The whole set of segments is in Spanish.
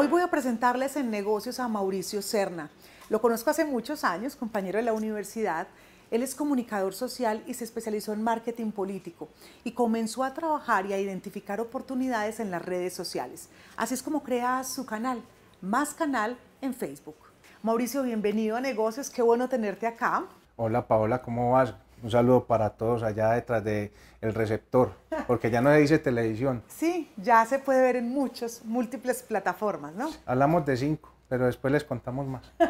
Hoy voy a presentarles en negocios a Mauricio Serna. Lo conozco hace muchos años, compañero de la universidad. Él es comunicador social y se especializó en marketing político y comenzó a trabajar y a identificar oportunidades en las redes sociales. Así es como crea su canal, Más Canal en Facebook. Mauricio, bienvenido a Negocios, qué bueno tenerte acá. Hola Paola, ¿cómo vas? Un saludo para todos allá detrás del el receptor, porque ya no se dice televisión. Sí, ya se puede ver en muchas, múltiples plataformas, ¿no? Hablamos de cinco, pero después les contamos más.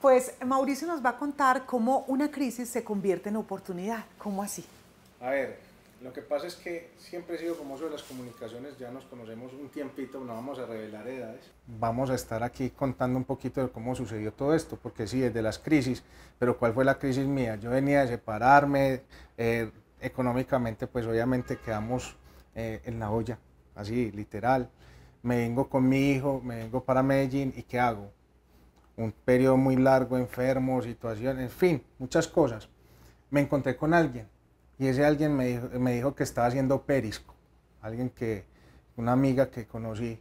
Pues Mauricio nos va a contar cómo una crisis se convierte en oportunidad. ¿Cómo así? A ver, lo que pasa es que siempre he sido famoso de las comunicaciones, ya nos conocemos un tiempito, no vamos a revelar edades. Vamos a estar aquí contando un poquito de cómo sucedió todo esto, porque sí, desde las crisis, pero ¿cuál fue la crisis mía? Yo venía de separarme, eh, económicamente pues obviamente quedamos eh, en la olla, así literal. Me vengo con mi hijo, me vengo para Medellín y ¿qué hago? Un periodo muy largo, enfermo, situación, en fin, muchas cosas. Me encontré con alguien y ese alguien me dijo, que estaba haciendo perisco. Alguien que, una amiga que conocí,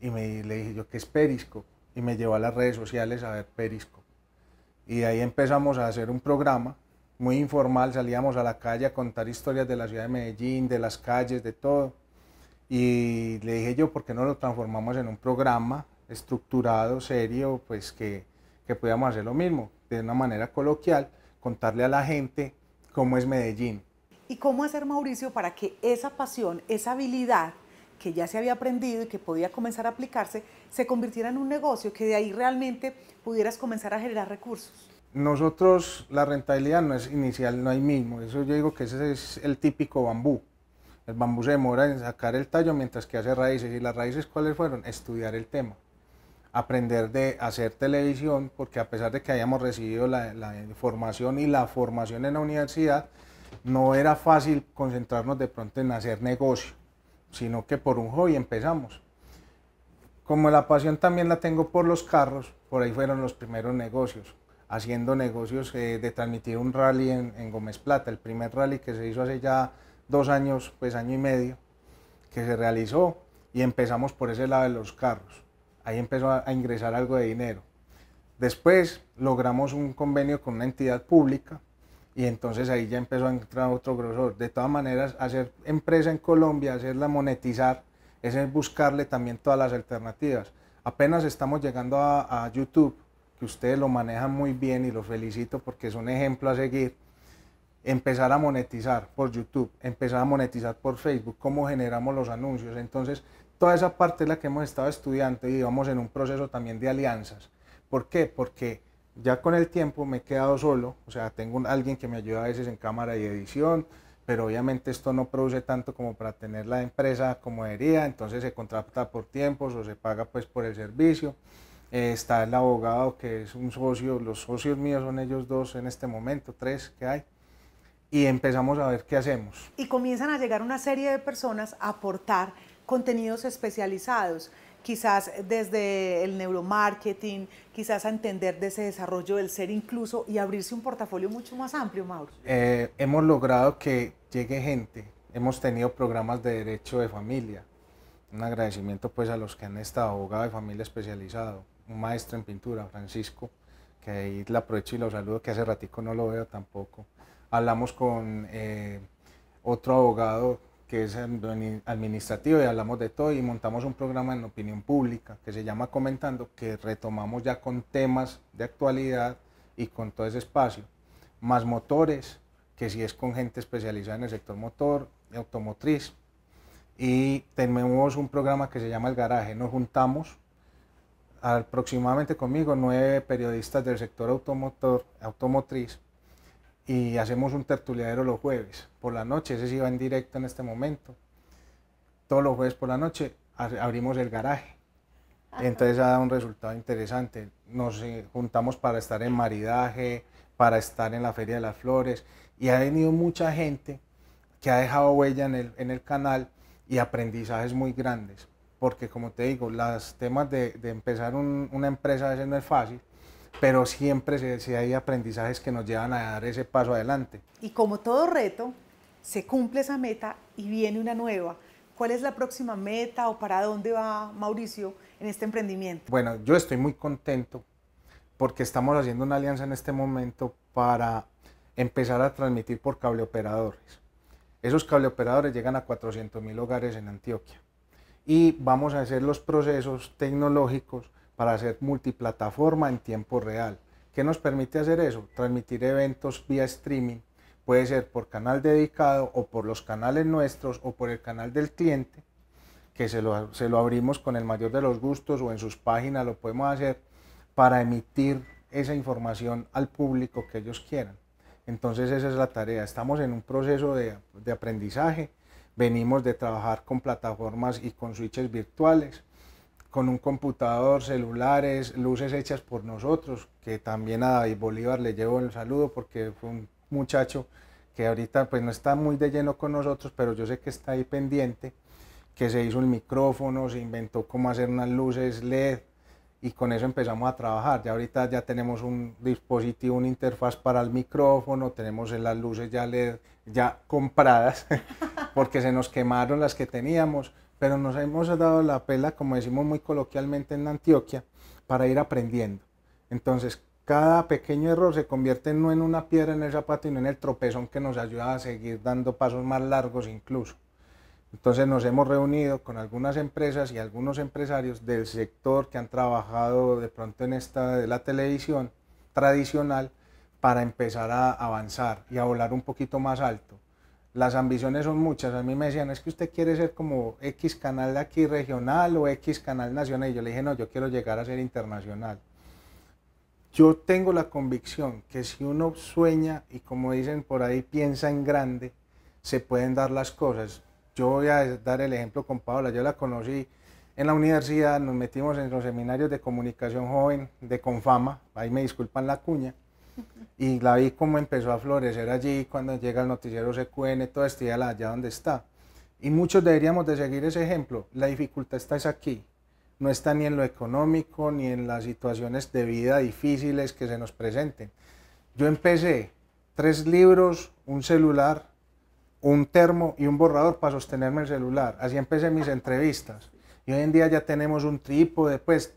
y me, le dije yo que es perisco. Y me llevó a las redes sociales a ver perisco. Y ahí empezamos a hacer un programa muy informal, salíamos a la calle a contar historias de la ciudad de Medellín, de las calles, de todo. Y le dije yo, ¿por qué no lo transformamos en un programa estructurado, serio, pues que, que podíamos hacer lo mismo, de una manera coloquial, contarle a la gente como es Medellín. ¿Y cómo hacer, Mauricio, para que esa pasión, esa habilidad que ya se había aprendido y que podía comenzar a aplicarse, se convirtiera en un negocio, que de ahí realmente pudieras comenzar a generar recursos? Nosotros, la rentabilidad no es inicial, no hay mismo. Eso yo digo que ese es el típico bambú. El bambú se demora en sacar el tallo mientras que hace raíces. ¿Y las raíces cuáles fueron? Estudiar el tema aprender de hacer televisión, porque a pesar de que hayamos recibido la, formación información y la formación en la universidad, no era fácil concentrarnos de pronto en hacer negocio, sino que por un hobby empezamos. Como la pasión también la tengo por los carros, por ahí fueron los primeros negocios, haciendo negocios eh, de transmitir un rally en Gómez Plata, el primer rally que se hizo hace ya dos años, pues año y medio, que se realizó y empezamos por ese lado de los carros ahí empezó a, ingresar algo de dinero. Después logramos un convenio con una entidad pública y entonces ahí ya empezó a entrar otro grosor. De todas maneras, hacer empresa en Colombia, hacerla monetizar, es buscarle también todas las alternativas. Apenas estamos llegando a, a, YouTube, que ustedes lo manejan muy bien y lo felicito porque es un ejemplo a seguir. Empezar a monetizar por YouTube, empezar a monetizar por Facebook, cómo generamos los anuncios. Entonces, toda esa parte es la que hemos estado estudiando y vamos en un proceso también de alianzas. ¿Por qué? Porque ya con el tiempo me he quedado solo, o sea, tengo alguien que me ayuda a veces en cámara y edición, pero obviamente esto no produce tanto como para tener la empresa como debería, entonces se contrata por tiempos o se paga pues por el servicio. Eh, está el abogado que es un socio, los socios míos son ellos dos en este momento, tres que hay. Y empezamos a ver qué hacemos. Y comienzan a llegar una serie de personas a aportar contenidos especializados, quizás desde el neuromarketing, quizás a entender de ese desarrollo del ser incluso y abrirse un portafolio mucho más amplio, Mauro? Eh, hemos logrado que llegue gente, hemos tenido programas de derecho de familia, un agradecimiento pues a los que han estado, abogado de familia especializado, un maestro en pintura, Francisco, que ahí la aprovecho y lo saludo, que hace ratico no lo veo tampoco. Hablamos con eh, otro abogado que es administrativo y hablamos de todo y montamos un programa en opinión pública que se llama Comentando, que retomamos ya con temas de actualidad y con todo ese espacio. Más motores, que si es con gente especializada en el sector motor, automotriz. Y tenemos un programa que se llama El Garaje. Nos juntamos aproximadamente conmigo nueve periodistas del sector automotor, automotriz y hacemos un tertuliadero los jueves por la noche, ese sí va en directo en este momento. Todos los jueves por la noche abrimos el garaje. Entonces ha dado un resultado interesante. Nos eh, juntamos para estar en maridaje, para estar en la Feria de las Flores y ha venido mucha gente que ha dejado huella en el, en el canal y aprendizajes muy grandes. Porque como te digo, los temas de, empezar una empresa a no es fácil, pero siempre se hay aprendizajes que nos llevan a dar ese paso adelante. Y como todo reto, se cumple esa meta y viene una nueva. ¿Cuál es la próxima meta o para dónde va Mauricio en este emprendimiento? Bueno, yo estoy muy contento porque estamos haciendo una alianza en este momento para empezar a transmitir por cable operadores. Esos cable operadores llegan a 400.000 hogares en Antioquia y vamos a hacer los procesos tecnológicos para hacer multiplataforma en tiempo real. ¿Qué nos permite hacer eso? Transmitir eventos vía streaming. Puede ser por canal dedicado o por los canales nuestros o por el canal del cliente, que se lo, abrimos con el mayor de los gustos o en sus páginas lo podemos hacer para emitir esa información al público que ellos quieran. Entonces esa es la tarea. Estamos en un proceso de, de aprendizaje. Venimos de trabajar con plataformas y con switches virtuales con un computador, celulares, luces hechas por nosotros, que también a David Bolívar le llevo el saludo porque fue un muchacho que ahorita pues no está muy de lleno con nosotros, pero yo sé que está ahí pendiente, que se hizo el micrófono, se inventó cómo hacer unas luces LED y con eso empezamos a trabajar. Ya ahorita ya tenemos un dispositivo, una interfaz para el micrófono, tenemos las luces ya LED ya compradas porque se nos quemaron las que teníamos pero nos hemos dado la pela, como decimos muy coloquialmente en Antioquia, para ir aprendiendo. Entonces, cada pequeño error se convierte no en una piedra en el zapato, sino en el tropezón que nos ayuda a seguir dando pasos más largos incluso. Entonces nos hemos reunido con algunas empresas y algunos empresarios del sector que han trabajado de pronto en esta de la televisión tradicional para empezar a avanzar y a volar un poquito más alto las ambiciones son muchas. A mí me decían, es que usted quiere ser como X canal de aquí regional o X canal nacional. Y yo le dije, no, yo quiero llegar a ser internacional. Yo tengo la convicción que si uno sueña y como dicen por ahí, piensa en grande, se pueden dar las cosas. Yo voy a dar el ejemplo con Paola. Yo la conocí en la universidad, nos metimos en los seminarios de comunicación joven de Confama. Ahí me disculpan la cuña. Y la vi cómo empezó a florecer allí cuando llega el noticiero CQN, todo y allá donde está. Y muchos deberíamos de seguir ese ejemplo. La dificultad está es aquí. No está ni en lo económico, ni en las situaciones de vida difíciles que se nos presenten. Yo empecé tres libros, un celular, un termo y un borrador para sostenerme el celular. Así empecé mis entrevistas. Y hoy en día ya tenemos un trípode, pues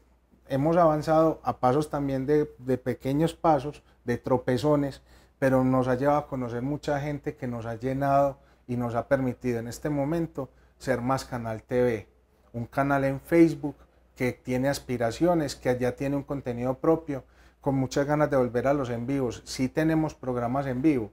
hemos avanzado a pasos también de pequeños pasos, de tropezones, pero nos ha llevado a conocer mucha gente que nos ha llenado y nos ha permitido en este momento ser más Canal TV, un canal en Facebook que tiene aspiraciones, que allá tiene un contenido propio, con muchas ganas de volver a los en vivos. Sí tenemos programas en vivo,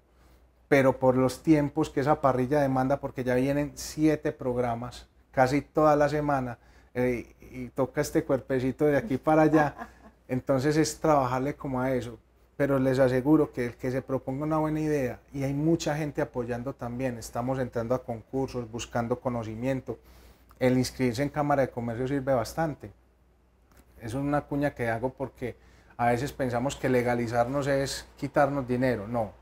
pero por los tiempos que esa parrilla demanda, porque ya vienen siete programas casi toda la semana eh, y toca este cuerpecito de aquí para allá, entonces es trabajarle como a eso pero les aseguro que el que se proponga una buena idea, y hay mucha gente apoyando también, estamos entrando a concursos, buscando conocimiento, el inscribirse en Cámara de Comercio sirve bastante. es una cuña que hago porque a veces pensamos que legalizarnos es quitarnos dinero, no.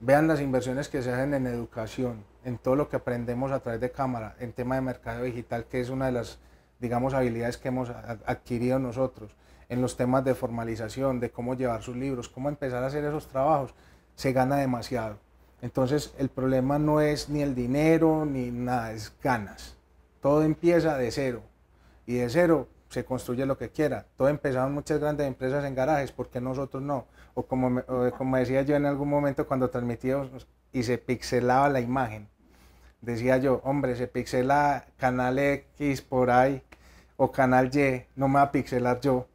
Vean las inversiones que se hacen en educación, en todo lo que aprendemos a través de Cámara, en tema de mercado digital, que es una de las, digamos, habilidades que hemos adquirido nosotros en los temas de formalización, de cómo llevar sus libros, cómo empezar a hacer esos trabajos, se gana demasiado. Entonces el problema no es ni el dinero ni nada, es ganas. Todo empieza de cero y de cero se construye lo que quiera. Todo empezaron muchas grandes empresas en garajes, ¿por qué nosotros no? O como, como decía yo en algún momento cuando transmitíamos y se pixelaba la imagen, decía yo, hombre, se pixela canal X por ahí o canal Y, no me va a pixelar yo.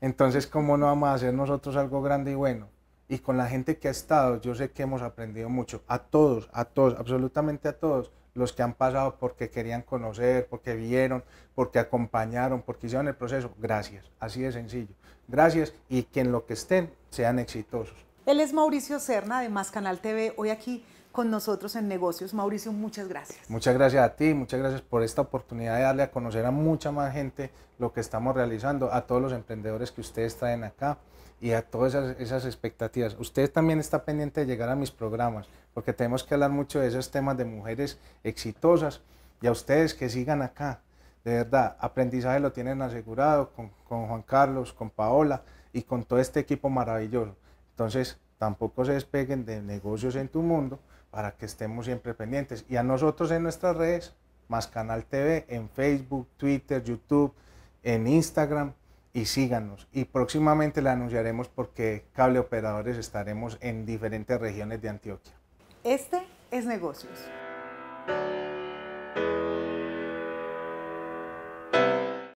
Entonces, ¿cómo no vamos a hacer nosotros algo grande y bueno? Y con la gente que ha estado, yo sé que hemos aprendido mucho. A todos, a todos, absolutamente a todos los que han pasado porque querían conocer, porque vieron, porque acompañaron, porque hicieron el proceso. Gracias, así de sencillo. Gracias y que en lo que estén sean exitosos. Él es Mauricio Cerna de Más Canal TV, hoy aquí con nosotros en negocios. Mauricio, muchas gracias. Muchas gracias a ti, muchas gracias por esta oportunidad de darle a conocer a mucha más gente lo que estamos realizando, a todos los emprendedores que ustedes traen acá y a todas esas, expectativas. Usted también está pendiente de llegar a mis programas, porque tenemos que hablar mucho de esos temas de mujeres exitosas y a ustedes que sigan acá. De verdad, aprendizaje lo tienen asegurado con, con Juan Carlos, con Paola y con todo este equipo maravilloso. Entonces, tampoco se despeguen de negocios en tu mundo, para que estemos siempre pendientes. Y a nosotros en nuestras redes, más Canal TV, en Facebook, Twitter, YouTube, en Instagram, y síganos. Y próximamente la anunciaremos porque Cable Operadores estaremos en diferentes regiones de Antioquia. Este es Negocios.